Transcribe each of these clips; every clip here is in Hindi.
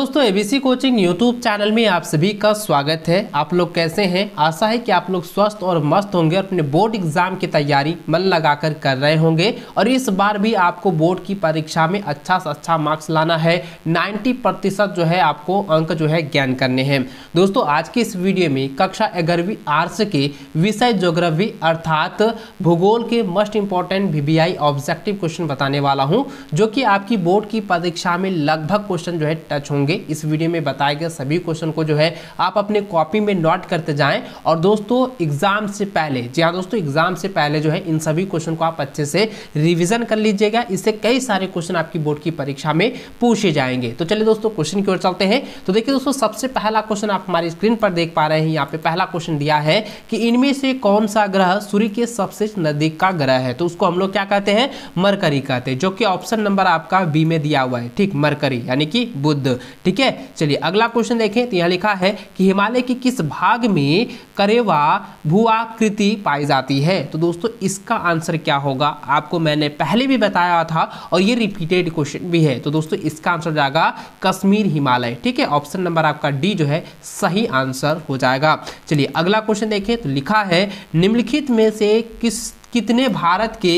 दोस्तों एबीसी कोचिंग यूट्यूब चैनल में आप सभी का स्वागत है आप लोग कैसे हैं आशा है कि आप लोग स्वस्थ और मस्त होंगे और अपने बोर्ड एग्जाम की तैयारी मन लगाकर कर रहे होंगे और इस बार भी आपको बोर्ड की परीक्षा में अच्छा से अच्छा मार्क्स लाना है 90 प्रतिशत जो है आपको अंक जो है ज्ञान करने हैं दोस्तों आज की इस वीडियो में कक्षा ग्यारहवीं आर्ट्स के विषय जोग्राफी अर्थात भूगोल के मोस्ट इंपॉर्टेंट वी ऑब्जेक्टिव क्वेश्चन बताने वाला हूँ जो कि आपकी बोर्ड की परीक्षा में लगभग क्वेश्चन जो है टच होंगे होंगे इस वीडियो में बताए गए सभी क्वेश्चन को जो है आप अपने कॉपी में नोट करते जाएं और दोस्तों एग्जाम से पहले जी हाँ दोस्तों एग्जाम से पहले जो है इन सभी क्वेश्चन को आप अच्छे से रिविजन कर लीजिएगा इससे कई सारे क्वेश्चन आपकी बोर्ड की परीक्षा में पूछे जाएंगे तो चलिए दोस्तों क्वेश्चन की ओर चलते हैं तो देखिए दोस्तों सबसे पहला क्वेश्चन आप हमारी स्क्रीन पर देख पा रहे हैं यहाँ पे पहला क्वेश्चन दिया है कि इनमें से कौन सा ग्रह सूर्य के सबसे नजदीक का ग्रह है तो उसको हम लोग क्या कहते हैं मरकरी कहते हैं जो कि ऑप्शन नंबर आपका बी में दिया हुआ है ठीक मरकरी यानी कि बुद्ध ठीक है चलिए अगला क्वेश्चन देखें तो यहाँ लिखा है कि हिमालय के किस भाग में करेवा आकृति पाई जाती है तो दोस्तों इसका आंसर क्या होगा आपको मैंने पहले भी बताया था और ये रिपीटेड क्वेश्चन भी है तो दोस्तों इसका आंसर जाएगा कश्मीर हिमालय ठीक है ऑप्शन नंबर आपका डी जो है सही आंसर हो जाएगा चलिए अगला क्वेश्चन देखें तो लिखा है निम्नलिखित में से किस कितने भारत के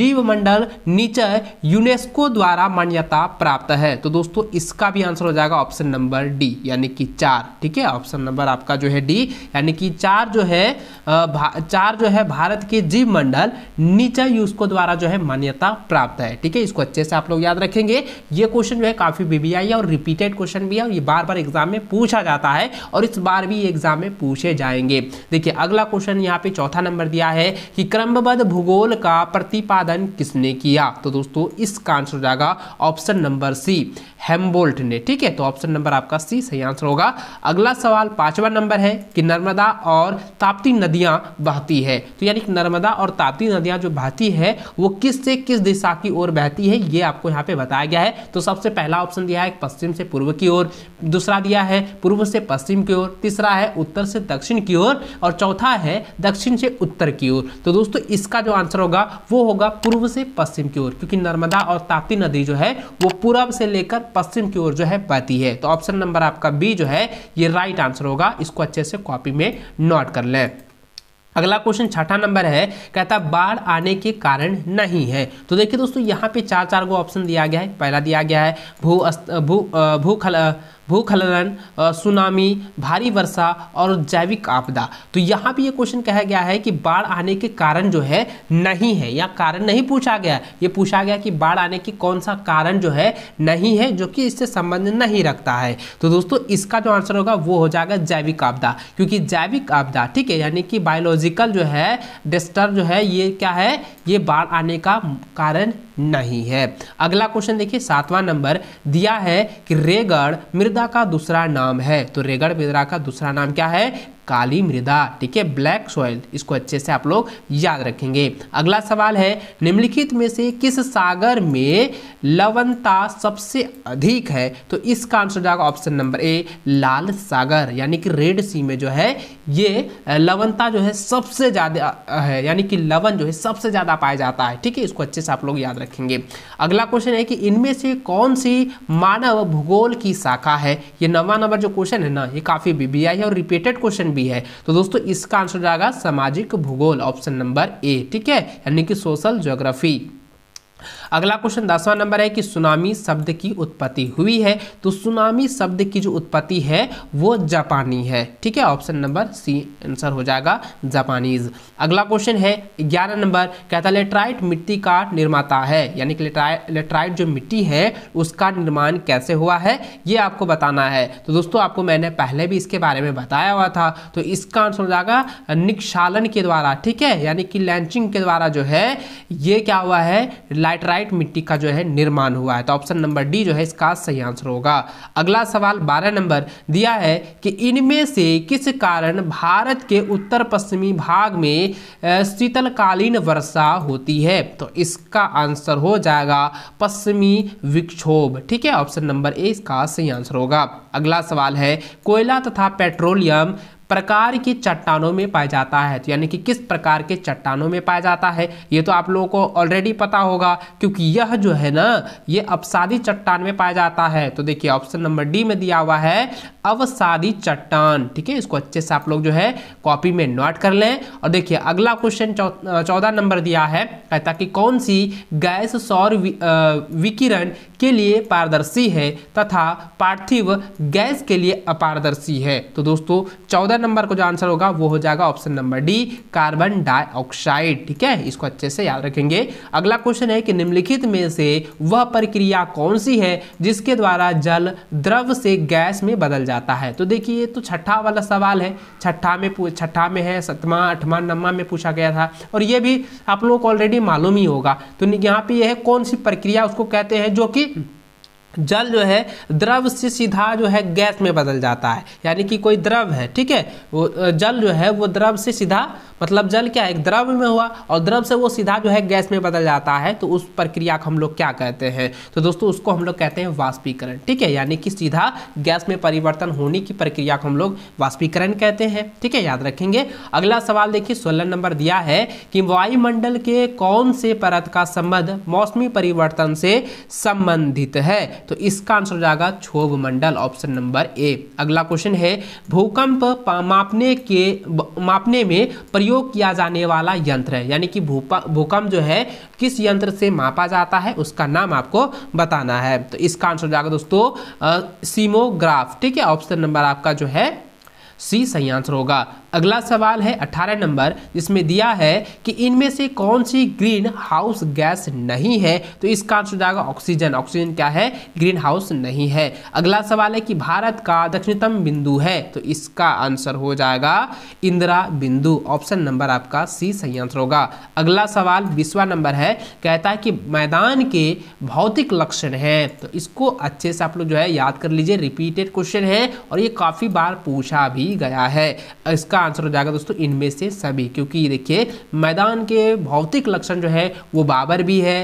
जीवमंडल नीचे यूनेस्को द्वारा मान्यता प्राप्त है तो दोस्तों इसका भी आंसर हो जाएगा ऑप्शन नंबर डी यानी कि चार ठीक है ऑप्शन नंबर आपका जो है डी यानी कि चार जो है चार जो है भारत के जीव मंडल नीचे यूनेस्को द्वारा जो है मान्यता प्राप्त है ठीक है इसको अच्छे से आप लोग याद रखेंगे ये क्वेश्चन जो है काफ़ी बीबीआई है और रिपीटेड क्वेश्चन भी है और ये बार बार एग्जाम में पूछा जाता है और इस बार भी एग्जाम में पूछे जाएंगे देखिए अगला क्वेश्चन यहाँ पे चौथा नंबर दिया है कि क्रमबद्ध पद भूगोल का प्रतिपादन किसने किया तो दोस्तों इसका आंसर हो जाएगा ऑप्शन नंबर सी हेम्बोल्ट ने ठीक है तो ऑप्शन नंबर आपका सी सही आंसर होगा अगला सवाल पांचवा नंबर है कि नर्मदा और ताप्ती नदियां बहती है तो यानी कि नर्मदा और ताप्ती नदियां जो बहती है वो किस से किस दिशा की ओर बहती है ये आपको यहाँ पे बताया गया है तो सबसे पहला ऑप्शन दिया है पश्चिम से पूर्व की ओर दूसरा दिया है पूर्व से पश्चिम की ओर तीसरा है उत्तर से दक्षिण की ओर और, और चौथा है दक्षिण से उत्तर की ओर तो दोस्तों इस इसका जो आंसर होगा वो होगा पूर्व से पश्चिम की ओर क्योंकि नर्मदा और ताप्ती नदी जो है वो पूर्व से लेकर पश्चिम की ओर जो है बहती है तो ऑप्शन नंबर आपका बी जो है ये राइट आंसर होगा इसको अच्छे से कॉपी में नोट कर लें अगला क्वेश्चन छठा नंबर है कहता है बाढ़ आने के कारण नहीं है तो देखिए दोस्तों यहाँ पे चार चार को ऑप्शन दिया गया है पहला दिया गया है भू भू भू खल भूखलन सुनामी भारी वर्षा और जैविक आपदा तो यहाँ भी ये क्वेश्चन कहा गया है कि बाढ़ आने के कारण जो है नहीं है या कारण नहीं पूछा गया ये पूछा गया कि बाढ़ आने की कौन सा कारण जो है नहीं है जो कि इससे संबंध नहीं रखता है तो दोस्तों इसका जो आंसर होगा वो हो जाएगा जैविक आपदा क्योंकि जैविक आपदा ठीक है यानी कि बायोलॉजिकल जो है डिस्टर्ब जो है ये क्या है ये बाढ़ आने का कारण नहीं है अगला क्वेश्चन देखिए सातवां नंबर दिया है कि रेगड़ मृदा का दूसरा नाम है तो रेगड़ मृदा का दूसरा नाम क्या है काली मृदा ठीक है ब्लैक सॉइल इसको अच्छे से आप लोग याद रखेंगे अगला सवाल है निम्नलिखित में से किस सागर में लवणता सबसे अधिक है तो इसका आंसर जाएगा ऑप्शन नंबर ए लाल सागर यानी कि रेड सी में जो है ये लवणता जो है सबसे ज़्यादा है यानी कि लवन जो है सबसे ज़्यादा पाया जाता है ठीक है इसको अच्छे से आप लोग याद रखेंगे अगला क्वेश्चन है कि इनमें से कौन सी मानव भूगोल की शाखा है ये नवा नंबर जो क्वेश्चन है ना ये काफ़ी बीबीआई है और रिपीटेड क्वेश्चन भी है तो दोस्तों इसका आंसर जाएगा सामाजिक भूगोल ऑप्शन नंबर ए ठीक है यानी कि सोशल ज्योग्राफी अगला क्वेश्चन दसवां नंबर है कि सुनामी शब्द की उत्पत्ति हुई है तो सुनामी शब्द की जो उत्पत्ति है वो जापानी है ठीक है ऑप्शन नंबर सी आंसर हो जाएगा जापानीज अगला क्वेश्चन है ग्यारह नंबर कहता लेट्राइट मिट्टी का निर्माता है यानी कि लेट्राइट जो मिट्टी है उसका निर्माण कैसे हुआ है ये आपको बताना है तो दोस्तों आपको मैंने पहले भी इसके बारे में बताया हुआ था तो इसका आंसर हो जाएगा निक्षालन के द्वारा ठीक है यानी कि लैंचिंग के द्वारा जो है ये क्या हुआ है लाइटराइट मिट्टी का जो है निर्माण हुआ है तो ऑप्शन नंबर डी जो है इसका सही आंसर होगा अगला सवाल बारह नंबर दिया है कि इनमें से किस कारण भारत के उत्तर पश्चिमी भाग में शीतलकालीन वर्षा होती है तो इसका आंसर हो जाएगा पश्चिमी विक्षोभ ठीक है ऑप्शन नंबर ए इसका सही आंसर होगा अगला सवाल है कोयला तथा पेट्रोलियम प्रकार की चट्टानों में पाया जाता है तो यानी कि किस प्रकार के चट्टानों में पाया जाता है ये तो आप लोगों को ऑलरेडी पता होगा क्योंकि यह जो है ना ये अवसादी चट्टान में पाया जाता है तो देखिए ऑप्शन नंबर डी में दिया हुआ है अवसादी चट्टान ठीक है इसको अच्छे से आप लोग जो है कॉपी में नोट कर लें और देखिए अगला क्वेश्चन चौदह नंबर दिया है कहता कि कौन सी गैस सौर विकिरण के लिए पारदर्शी है तथा पार्थिव गैस के लिए अपारदर्शी है तो दोस्तों चौदह चौदह नंबर का जो आंसर होगा वो हो जाएगा option number D carbon dioxide ठीक है इसको अच्छे से याद रखेंगे अगला क्वेश्चन है कि निम्नलिखित में से वह प्रक्रिया कौन सी है जिसके द्वारा जल द्रव से गैस में बदल जाता है तो देखिए ये तो छठा वाला सवाल है छठा में छठा में है सतमा आठवा नवा में पूछा गया था और ये भी आप लोगों को ऑलरेडी मालूम ही होगा तो यहाँ पे यह है कौन सी प्रक्रिया उसको कहते हैं जो कि जल जो है द्रव से सीधा जो है गैस में बदल जाता है यानी कि कोई द्रव है ठीक है वो जल जो है वो द्रव से सीधा मतलब जल क्या है एक द्रव में हुआ और द्रव से वो सीधा जो है गैस में बदल जाता है तो उस प्रक्रिया को हम लोग क्या कहते हैं तो दोस्तों उसको हम लोग कहते हैं वाष्पीकरण ठीक है यानी कि सीधा गैस में परिवर्तन होने की प्रक्रिया को हम लोग वाष्पीकरण कहते हैं ठीक है याद रखेंगे अगला सवाल देखिए सोलह नंबर दिया है कि वायुमंडल के कौन से परत का संबंध मौसमी परिवर्तन से संबंधित है तो इसका आंसर हो जाएगा क्षोभ मंडल ऑप्शन नंबर ए अगला क्वेश्चन है भूकंप मापने के मापने में प्रयोग किया जाने वाला यंत्र है यानी कि भूकंप जो है किस यंत्र से मापा जाता है उसका नाम आपको बताना है तो इसका आंसर हो जाएगा दोस्तों सीमोग्राफ ठीक है ऑप्शन नंबर आपका जो है सी सही आंसर होगा अगला सवाल है अठारह नंबर जिसमें दिया है कि इनमें से कौन सी ग्रीन हाउस गैस नहीं है तो इसका आंसर जाएगा ऑक्सीजन ऑक्सीजन क्या है ग्रीन हाउस नहीं है अगला सवाल है कि भारत का दक्षिणतम बिंदु है तो इसका आंसर हो जाएगा इंदिरा बिंदु ऑप्शन नंबर आपका सी सही आंसर होगा अगला सवाल बीसवा नंबर है कहता है कि मैदान के भौतिक लक्षण है तो इसको अच्छे से आप लोग जो है याद कर लीजिए रिपीटेड क्वेश्चन है और ये काफ़ी बार पूछा भी गया है इसका आंसर हो जाएगा दोस्तों इनमें से सभी क्योंकि देखिए मैदान के भौतिक लक्षण जो है वो बाबर भी है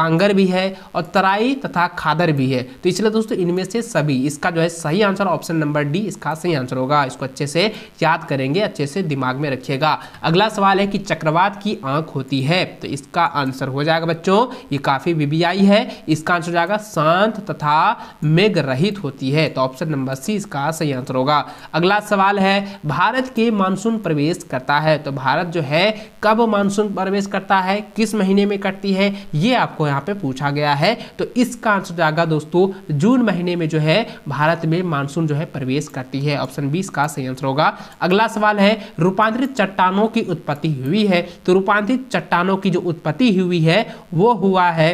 बांगर भी है और तराई तथा खादर भी है तो इसलिए दोस्तों इनमें से सभी इसका जो है सही आंसर ऑप्शन नंबर डी इसका सही आंसर होगा इसको अच्छे से याद करेंगे अच्छे से दिमाग में रखिएगा अगला सवाल है कि चक्रवात की आंख होती है तो इसका आंसर हो जाएगा बच्चों ये काफ़ी बीबीआई है इसका आंसर हो जाएगा शांत तथा मेघ रहित होती है तो ऑप्शन नंबर सी इसका सही आंसर होगा अगला सवाल है भारत भारत के मानसून प्रवेश करता है तो भारत जो है कब मानसून प्रवेश करता है किस महीने में करती है ये आपको यहाँ पे पूछा गया है तो इसका आंसर जाएगा दोस्तों जून महीने में जो है भारत में मानसून जो है प्रवेश करती है ऑप्शन बीस का सही आंसर होगा अगला सवाल है रूपांतरित चट्टानों की उत्पत्ति हुई है तो रूपांतरित चट्टानों की जो उत्पत्ति हुई है वो हुआ है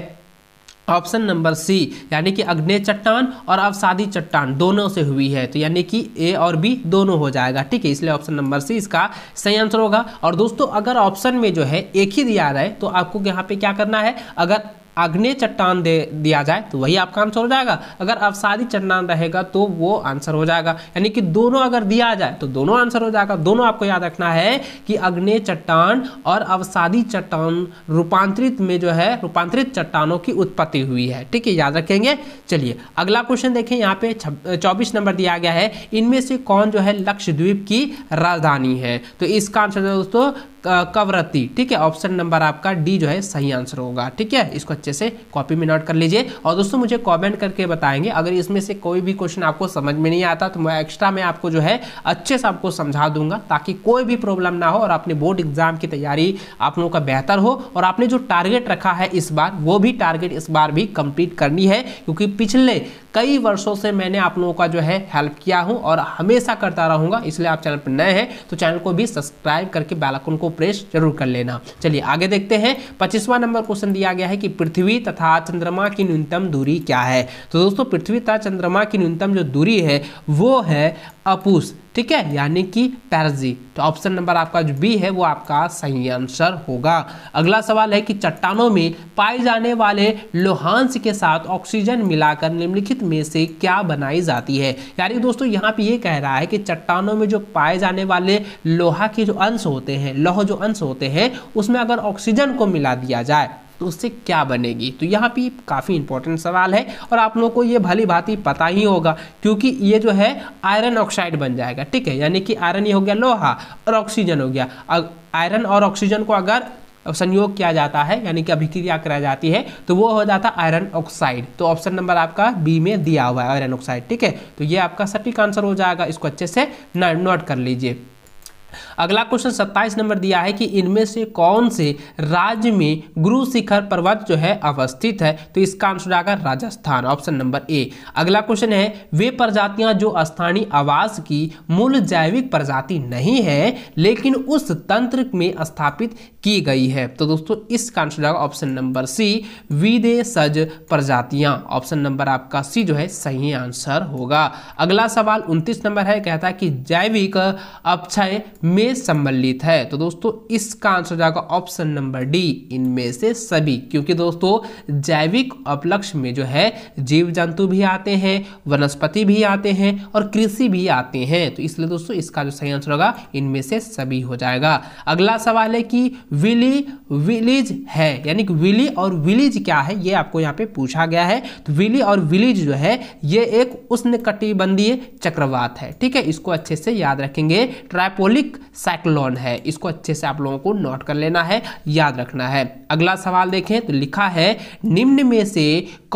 ऑप्शन नंबर सी यानी कि अग्नेय चट्टान और अवसादी चट्टान दोनों से हुई है तो यानी कि ए और बी दोनों हो जाएगा ठीक है इसलिए ऑप्शन नंबर सी इसका सही आंसर होगा और दोस्तों अगर ऑप्शन में जो है एक ही दिया रहा है तो आपको यहाँ पे क्या करना है अगर अग्ने चट्टान दे दिया जाए तो वही आपका आंसर हो जाएगा अगर अवसादी चट्टान रहेगा तो वो आंसर हो जाएगा यानी कि दोनों अगर दिया जाए तो दोनों आंसर हो जाएगा दोनों आपको याद रखना है कि अग्ने चट्टान और अवसादी चट्टान रूपांतरित में जो है रूपांतरित चट्टानों की उत्पत्ति हुई है ठीक है याद रखेंगे चलिए अगला क्वेश्चन देखें यहाँ पे चौबीस नंबर दिया गया है इनमें से कौन जो है लक्षद्वीप की राजधानी है तो इसका आंसर दोस्तों कवरत्ती ठीक है ऑप्शन नंबर आपका डी जो है सही आंसर होगा ठीक है इसको अच्छे से कॉपी में नोट कर लीजिए और दोस्तों मुझे कमेंट करके बताएंगे अगर इसमें से कोई भी क्वेश्चन आपको समझ में नहीं आता तो मैं एक्स्ट्रा में आपको जो है अच्छे से आपको समझा दूंगा ताकि कोई भी प्रॉब्लम ना हो और अपने बोर्ड एग्जाम की तैयारी आप लोगों का बेहतर हो और आपने जो टारगेट रखा है इस बार वो भी टारगेट इस बार भी कंप्लीट करनी है क्योंकि पिछले कई वर्षों से मैंने आप लोगों का जो है हेल्प किया हूँ और हमेशा करता रहूँगा इसलिए आप चैनल पर नए हैं तो चैनल को भी सब्सक्राइब करके बैलकुन को प्रेस जरूर कर लेना चलिए आगे देखते हैं पच्चीसवा नंबर क्वेश्चन दिया गया है कि पृथ्वी तथा चंद्रमा की न्यूनतम दूरी क्या है तो दोस्तों पृथ्वी तथा चंद्रमा की न्यूनतम जो दूरी है वो है अपूस ठीक है यानी कि पैरजी तो ऑप्शन नंबर आपका जो बी है वो आपका सही आंसर होगा अगला सवाल है कि चट्टानों में पाए जाने वाले लोहांश के साथ ऑक्सीजन मिलाकर निम्नलिखित में से क्या बनाई जाती है यानी दोस्तों यहाँ पे ये कह रहा है कि चट्टानों में जो पाए जाने वाले लोहा के जो अंश होते हैं लोह जो अंश होते हैं उसमें अगर ऑक्सीजन को मिला दिया जाए तो उससे क्या बनेगी तो यहाँ पे काफ़ी इंपॉर्टेंट सवाल है और आप लोगों को ये भली भांति पता ही होगा क्योंकि ये जो है आयरन ऑक्साइड बन जाएगा ठीक है यानी कि आयरन ये हो गया लोहा और ऑक्सीजन हो गया अब आयरन और ऑक्सीजन को अगर संयोग किया जाता है यानी कि अभिक्रिया कराई जाती है तो वो हो जाता है आयरन ऑक्साइड तो ऑप्शन नंबर आपका बी में दिया हुआ है आयरन ऑक्साइड ठीक है तो ये आपका सटीक आंसर हो जाएगा इसको अच्छे से नोट कर लीजिए अगला क्वेश्चन सत्ताईस नंबर दिया है कि इनमें से कौन से राज्य में गुरु शिखर पर्वत जो है अवस्थित है तो इसका आंसर आएगा राजस्थान ऑप्शन नंबर ए अगला क्वेश्चन है वे प्रजातियां जो स्थानीय आवास की मूल जैविक प्रजाति नहीं है लेकिन उस तंत्र में स्थापित की गई है तो दोस्तों इसका आंसर आएगा ऑप्शन नंबर सी विदेशज प्रजातियां ऑप्शन नंबर आपका सी जो है सही आंसर होगा अगला सवाल उनतीस नंबर है कहता है कि जैविक अपक्षय में सम्मिलित है तो दोस्तों इसका आंसर जाएगा ऑप्शन नंबर डी इनमें से सभी क्योंकि दोस्तों जैविक अपलक्ष में जो है जीव जंतु भी आते हैं वनस्पति भी आते हैं और कृषि भी आते हैं तो इसलिए दोस्तों इसका जो सही आंसर होगा इनमें से सभी हो जाएगा अगला सवाल है कि विली विलिज है यानी कि विली और विलिज क्या है ये आपको यहाँ पे पूछा गया है तो विली और विलिज जो है ये एक उष्ण कटिबंधीय चक्रवात है ठीक है इसको अच्छे से याद रखेंगे ट्राइपोलिक ट्रॉपिक साइक्लोन है इसको अच्छे से आप लोगों को नोट कर लेना है याद रखना है अगला सवाल देखें तो लिखा है निम्न में से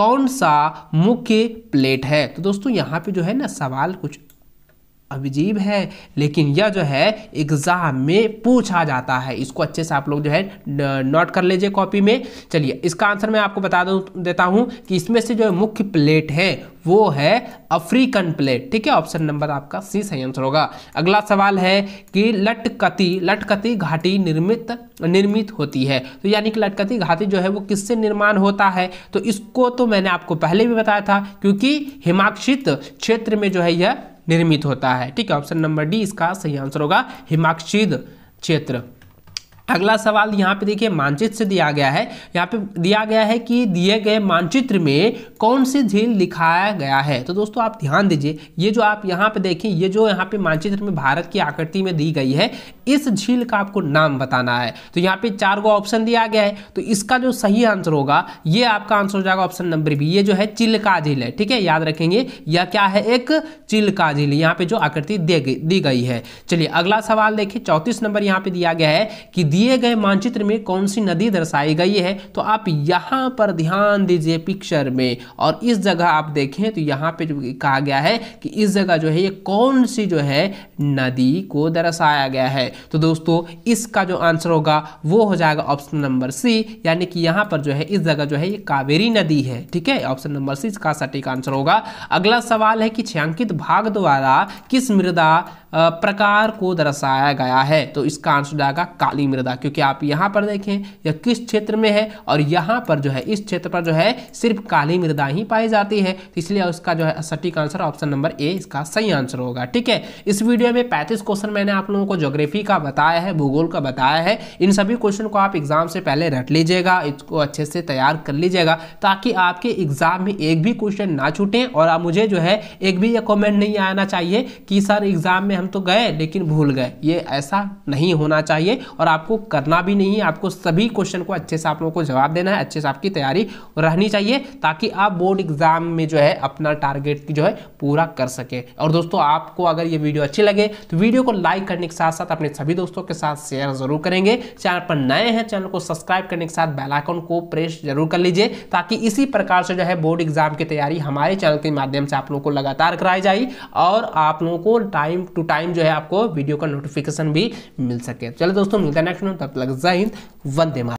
कौन सा मुख्य प्लेट है तो दोस्तों यहाँ पे जो है ना सवाल कुछ अजीब है लेकिन यह जो है एग्ज़ाम में पूछा जाता है इसको अच्छे से आप लोग जो है नोट कर लीजिए कॉपी में चलिए इसका आंसर मैं आपको बता दू देता हूँ कि इसमें से जो मुख्य प्लेट है वो है अफ्रीकन प्लेट ठीक है ऑप्शन नंबर आपका सी सही आंसर होगा अगला सवाल है कि लटकती लटकती घाटी निर्मित निर्मित होती है तो यानी कि लटकती घाटी जो है वो किससे निर्माण होता है तो इसको तो मैंने आपको पहले भी बताया था क्योंकि हिमाक्षित क्षेत्र में जो है यह निर्मित होता है ठीक है ऑप्शन नंबर डी इसका सही आंसर होगा हिमाक्षिद क्षेत्र अगला सवाल यहाँ पे देखिए मानचित्र से दिया गया है यहाँ पे दिया गया है कि दिए गए मानचित्र में कौन सी झील लिखाया गया है तो दोस्तों आप ध्यान दीजिए ये जो आप यहाँ पे देखें ये जो यहाँ पे मानचित्र में भारत की आकृति में दी गई है इस झील का आपको नाम बताना है तो यहाँ पे चार गो ऑप्शन दिया गया है तो इसका जो सही आंसर होगा ये आपका आंसर हो जाएगा ऑप्शन नंबर बी ये जो है चिल्का झील है ठीक है याद रखेंगे यह क्या है एक चिल्का झील यहाँ पे जो आकृति दी गई है चलिए अगला सवाल देखिए चौंतीस नंबर यहाँ पे दिया गया है कि दिए गए मानचित्र में कौन सी नदी दर्शाई गई है तो आप यहाँ पर ध्यान दीजिए पिक्चर में और इस जगह आप देखें तो यहाँ पे जो कहा गया है कि इस जगह जो है ये कौन सी जो है नदी को दर्शाया गया है तो दोस्तों इसका जो आंसर होगा वो हो जाएगा ऑप्शन नंबर सी यानी कि यहाँ पर जो है इस जगह जो है ये कावेरी नदी है ठीक है ऑप्शन नंबर सी इसका सटीक आंसर होगा अगला सवाल है कि छियांकित भाग द्वारा किस मृदा प्रकार को दर्शाया गया है तो इसका आंसर जाएगा काली मृदा ज़्यादा क्योंकि आप यहाँ पर देखें यह किस क्षेत्र में है और यहाँ पर जो है इस क्षेत्र पर जो है सिर्फ काली मृदा ही पाई जाती है तो इसलिए उसका जो है सटीक आंसर ऑप्शन नंबर ए इसका सही आंसर होगा ठीक है इस वीडियो में पैंतीस क्वेश्चन मैंने आप लोगों को जोग्राफी का बताया है भूगोल का बताया है इन सभी क्वेश्चन को आप एग्जाम से पहले रट लीजिएगा इसको अच्छे से तैयार कर लीजिएगा ताकि आपके एग्जाम में एक भी क्वेश्चन ना छूटें और आप मुझे जो है एक भी ये कमेंट नहीं आना चाहिए कि सर एग्जाम में हम तो गए लेकिन भूल गए ये ऐसा नहीं होना चाहिए और आपको करना भी नहीं है आपको सभी क्वेश्चन को अच्छे से आप लोगों को जवाब देना है अच्छे से आपकी तैयारी रहनी चाहिए ताकि आप बोर्ड एग्जाम में जो है अपना टारगेट जो है पूरा कर सके और दोस्तों आपको अगर ये वीडियो अच्छी लगे तो वीडियो को लाइक करने के साथ साथ अपने सभी दोस्तों के साथ शेयर जरूर करेंगे चैनल पर नए हैं चैनल को सब्सक्राइब करने के साथ बेलाइकॉन को प्रेस जरूर कर लीजिए ताकि इसी प्रकार से जो है बोर्ड एग्जाम की तैयारी हमारे चैनल के माध्यम से आप लोगों को लगातार कराई जाए और आप लोगों को टाइम टू टाइम जो है आपको वीडियो का नोटिफिकेशन भी मिल सके चलो दोस्तों मिलते हैं next afternoon. Tot plek zijn. Vande